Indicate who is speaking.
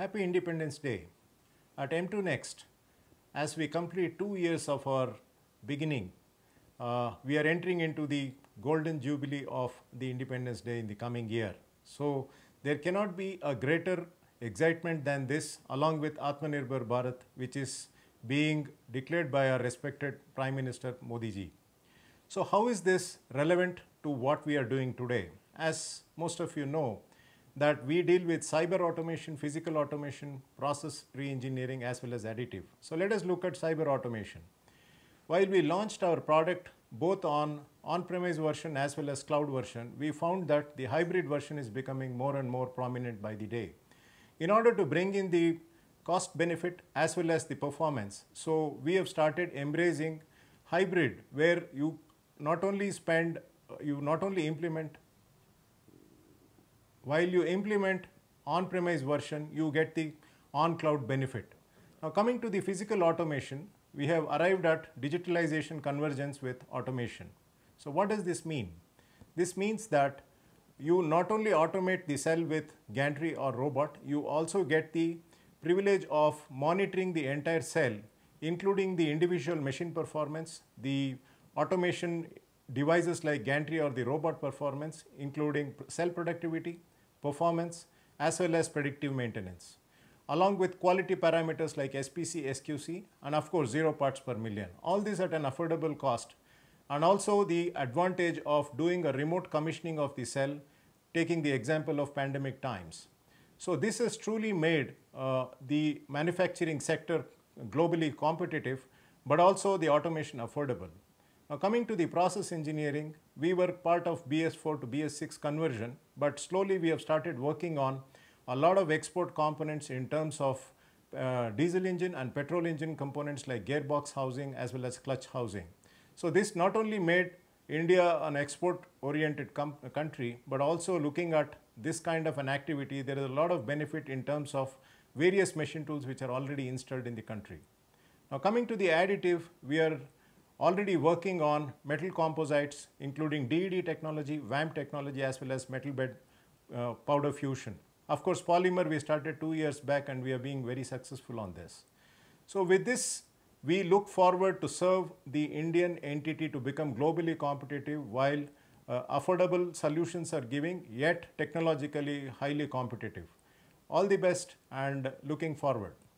Speaker 1: Happy Independence Day. At M2 Next, as we complete two years of our beginning, uh, we are entering into the golden jubilee of the Independence Day in the coming year. So, there cannot be a greater excitement than this along with Atmanirbhar Bharat which is being declared by our respected Prime Minister Modi ji. So how is this relevant to what we are doing today? As most of you know, that we deal with cyber automation, physical automation, process reengineering as well as additive. So let us look at cyber automation. While we launched our product both on on-premise version as well as cloud version, we found that the hybrid version is becoming more and more prominent by the day. In order to bring in the cost benefit as well as the performance, so we have started embracing hybrid where you not only spend, you not only implement while you implement on-premise version, you get the on-cloud benefit. Now coming to the physical automation, we have arrived at digitalization convergence with automation. So what does this mean? This means that you not only automate the cell with gantry or robot, you also get the privilege of monitoring the entire cell, including the individual machine performance, the automation devices like gantry or the robot performance, including cell productivity, performance, as well as predictive maintenance, along with quality parameters like SPC, SQC, and of course, zero parts per million. All these at an affordable cost, and also the advantage of doing a remote commissioning of the cell, taking the example of pandemic times. So this has truly made uh, the manufacturing sector globally competitive, but also the automation affordable. Now coming to the process engineering, we were part of BS4 to BS6 conversion, but slowly we have started working on a lot of export components in terms of uh, diesel engine and petrol engine components like gearbox housing as well as clutch housing. So this not only made India an export oriented country, but also looking at this kind of an activity, there is a lot of benefit in terms of various machine tools which are already installed in the country. Now coming to the additive, we are already working on metal composites including DED technology, VAMP technology as well as metal bed uh, powder fusion. Of course, polymer we started two years back and we are being very successful on this. So, with this we look forward to serve the Indian entity to become globally competitive while uh, affordable solutions are giving yet technologically highly competitive. All the best and looking forward.